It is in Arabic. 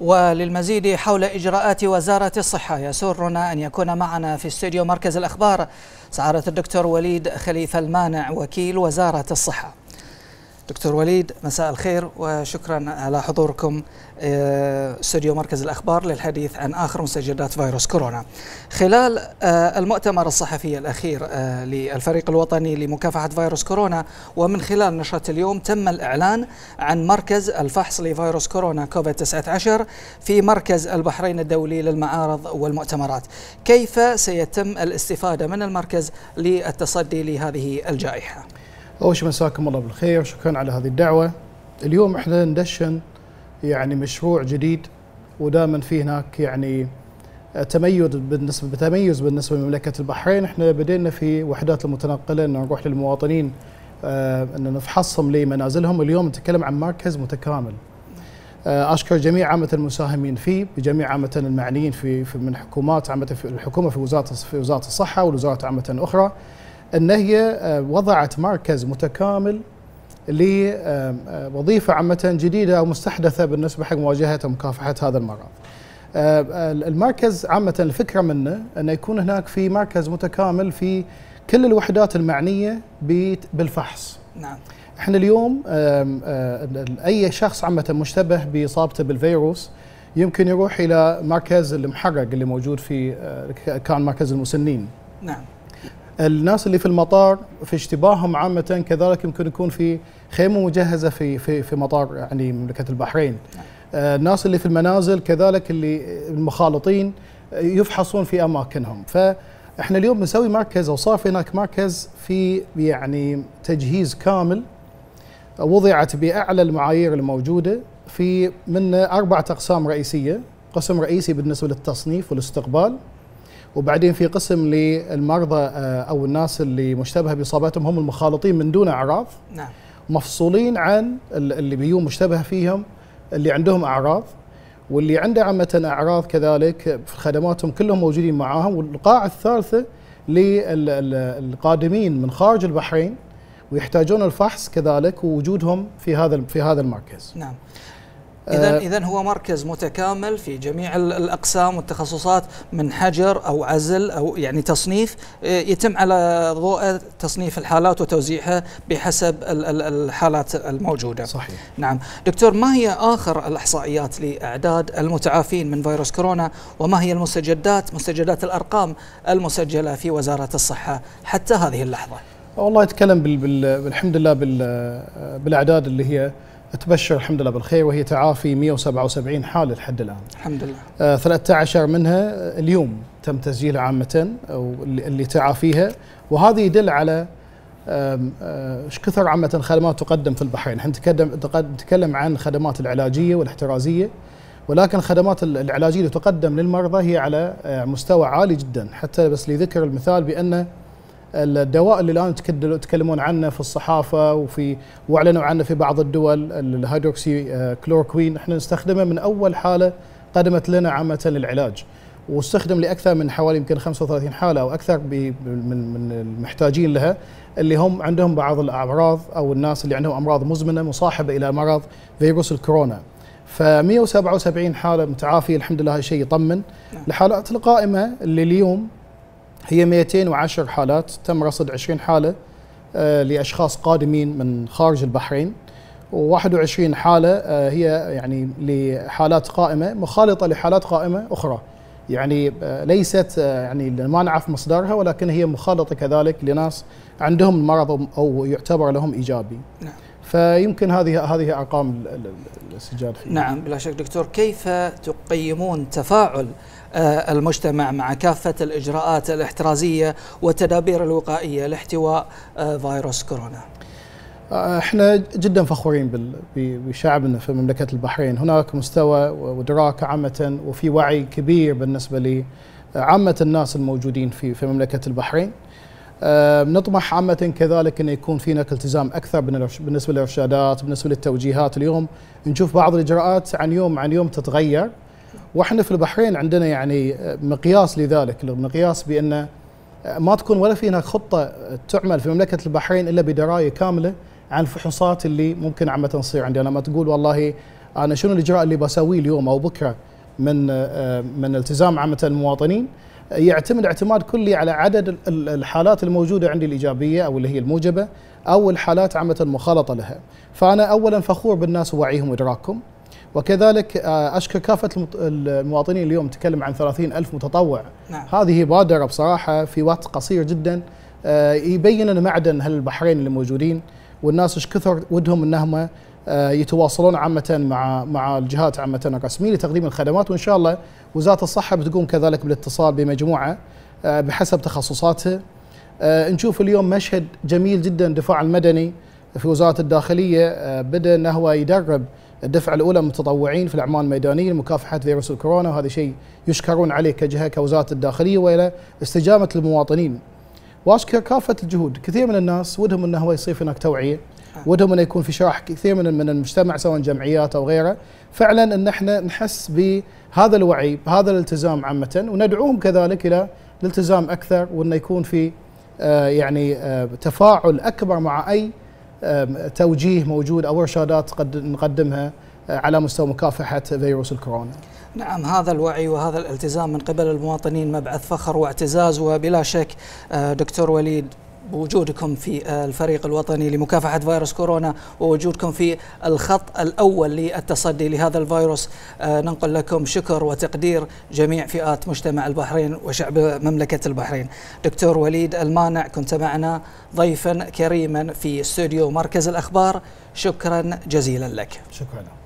وللمزيد حول إجراءات وزارة الصحة يسرنا أن يكون معنا في استديو مركز الأخبار سعادة الدكتور وليد خليفة المانع وكيل وزارة الصحة دكتور وليد مساء الخير وشكرا على حضوركم آه، استوديو مركز الاخبار للحديث عن اخر مستجدات فيروس كورونا. خلال آه، المؤتمر الصحفي الاخير آه، للفريق الوطني لمكافحه فيروس كورونا ومن خلال نشره اليوم تم الاعلان عن مركز الفحص لفيروس كورونا كوفيد 19 في مركز البحرين الدولي للمعارض والمؤتمرات. كيف سيتم الاستفاده من المركز للتصدي لهذه الجائحه؟ اول شيء مساكم الله بالخير شكرا على هذه الدعوه اليوم احنا ندشن يعني مشروع جديد ودائما في هناك يعني تميز بالنسبه بتميز بالنسبه لمملكه البحرين احنا بدينا في وحدات المتنقله ان نروح للمواطنين آه، ان نفحصهم لمنازلهم اليوم نتكلم عن مركز متكامل آه، اشكر جميع عامه المساهمين فيه بجميع عامه المعنيين في, في من حكومات عامه في الحكومه في وزاره في وزاره الصحه والوزارات عامه اخرى أن هي آه، وضعت مركز متكامل لوظيفة عامة جديدة أو مستحدثة بالنسبة حق مواجهة ومكافحة هذا المرض آه، آه، المركز عامة الفكرة منه أنه يكون هناك في مركز متكامل في كل الوحدات المعنية بالفحص نعم احنا اليوم اي شخص عامه مشتبه باصابته بالفيروس يمكن يروح الى مركز المحرق اللي موجود في كان مركز المسنين نعم الناس اللي في المطار في اشتباههم عامة كذلك يمكن يكون في خيمة مجهزة في في في مطار يعني مملكة البحرين. آه، الناس اللي في المنازل كذلك اللي المخالطين يفحصون في اماكنهم فاحنا اليوم بنسوي مركز او صار في هناك مركز في يعني تجهيز كامل وضعت باعلى المعايير الموجوده في من اربع اقسام رئيسيه قسم رئيسي بالنسبه للتصنيف والاستقبال وبعدين في قسم للمرضى آه، او الناس اللي مشتبهه باصابتهم هم المخالطين من دون اعراض نعم مفصولين عن اللي بيوم مشتبه فيهم اللي عندهم اعراض واللي عنده عامه اعراض كذلك في خدماتهم كلهم موجودين معاهم والقاعه الثالثه للقادمين من خارج البحرين ويحتاجون الفحص كذلك ووجودهم في هذا في هذا المركز. نعم. اذا آه، اذا هو مركز متكامل في جميع الاقسام والتخصصات من حجر او عزل او يعني تصنيف آه، يتم على ضوء تصنيف الحالات وتوزيعها بحسب الحالات الموجوده. صحيح. نعم، دكتور ما هي اخر الاحصائيات لاعداد المتعافين من فيروس كورونا وما هي المستجدات مستجدات الارقام المسجله في وزاره الصحه حتى هذه اللحظه؟ والله يتكلم بالحمد لله آه، بالاعداد اللي هي تبشر الحمد لله بالخير وهي تعافي 177 حالة لحد الآن الحمد لله آه 13 منها اليوم تم تسجيلها عامة أو اللي تعافيها وهذا يدل على آه، ايش كثر عامة خدمات تقدم في البحرين احنا نتكلم عن خدمات العلاجية والاحترازية ولكن خدمات العلاجية اللي تقدم للمرضى هي على آه، مستوى عالي جدا حتى بس لذكر المثال بأن الدواء اللي الان يتكلمون عنه في الصحافه وفي واعلنوا عنه في بعض الدول الهيدروكسي كلوركوين احنا نستخدمه من اول حاله قدمت لنا عامه للعلاج واستخدم لاكثر من حوالي يمكن 35 حاله او اكثر من من المحتاجين لها اللي هم عندهم بعض الاعراض او الناس اللي عندهم امراض مزمنه مصاحبه الى مرض فيروس الكورونا. ف 177 حاله متعافيه الحمد لله هذا شيء يطمن. الحالات نعم. القائمه اللي اليوم هي 210 حالات تم رصد 20 حالة آه، لأشخاص قادمين من خارج البحرين و21 حالة آه، هي يعني لحالات قائمة مخالطة لحالات قائمة أخرى يعني آه، ليست يعني ما نعرف مصدرها ولكن هي مخالطة كذلك لناس عندهم المرض أو يعتبر لهم إيجابي نعم. فيمكن هذه هذه ارقام السجال فيه. نعم بلا شك دكتور كيف تقيمون تفاعل آه، المجتمع مع كافه الاجراءات الاحترازيه والتدابير الوقائيه لاحتواء آه، فيروس كورونا؟ آه، احنا جدا فخورين بشعبنا في مملكه البحرين، هناك مستوى وادراك عامه وفي وعي كبير بالنسبه لعامه الناس الموجودين في في مملكه البحرين. نطمح عامة كذلك أن يكون في هناك التزام أكثر بالنسبة للإرشادات بالنسبة للتوجيهات اليوم نشوف بعض الإجراءات عن يوم عن يوم تتغير واحنا في البحرين عندنا يعني مقياس لذلك المقياس بأن ما تكون ولا في هناك خطة تعمل في مملكة البحرين إلا بدراية كاملة عن الفحوصات اللي ممكن عامة تصير عندي لما تقول والله أنا شنو الإجراء اللي بسويه اليوم أو بكرة من من التزام عامة المواطنين يعتمد اعتماد كلي على عدد الحالات الموجوده عندي الايجابيه او اللي هي الموجبه او الحالات عامه المخالطه لها، فانا اولا فخور بالناس ووعيهم وادراكهم وكذلك آه، اشكر كافه المواطنين اليوم نتكلم عن 30 الف متطوع نعم. هذه بادره بصراحه في وقت قصير جدا آه، يبين لنا معدن هالبحرين اللي موجودين والناس ايش كثر ودهم انهم آه، يتواصلون عامة مع مع الجهات عامة الرسمية لتقديم الخدمات وإن شاء الله وزارة الصحة بتقوم كذلك بالاتصال بمجموعة آه، بحسب تخصصاتها آه، نشوف اليوم مشهد جميل جدا الدفاع المدني في وزارة الداخلية بدأ أنه هو يدرب الدفعة الأولى المتطوعين في الأعمال الميدانية لمكافحة فيروس الكورونا وهذا شيء يشكرون عليه كجهة كوزارة الداخلية وإلى استجابة المواطنين وأشكر كافة الجهود كثير من الناس ودهم أنه هو يصير هناك توعية ودهم انه يكون في شرح كثير من من المجتمع سواء جمعيات او غيره فعلا ان احنا نحس بهذا الوعي بهذا الالتزام عامه وندعوهم كذلك الى الالتزام اكثر وانه يكون في آه، يعني آه، تفاعل اكبر مع اي توجيه موجود او ارشادات قد نقدمها آه، على مستوى مكافحه فيروس الكورونا. نعم هذا الوعي وهذا الالتزام من قبل المواطنين مبعث فخر واعتزاز وبلا شك دكتور وليد بوجودكم في الفريق الوطني لمكافحة فيروس كورونا ووجودكم في الخط الأول للتصدي لهذا الفيروس آه، ننقل لكم شكر وتقدير جميع فئات مجتمع البحرين وشعب مملكة البحرين دكتور وليد المانع كنت معنا ضيفا كريما في استوديو مركز الأخبار شكرا جزيلا لك شكرا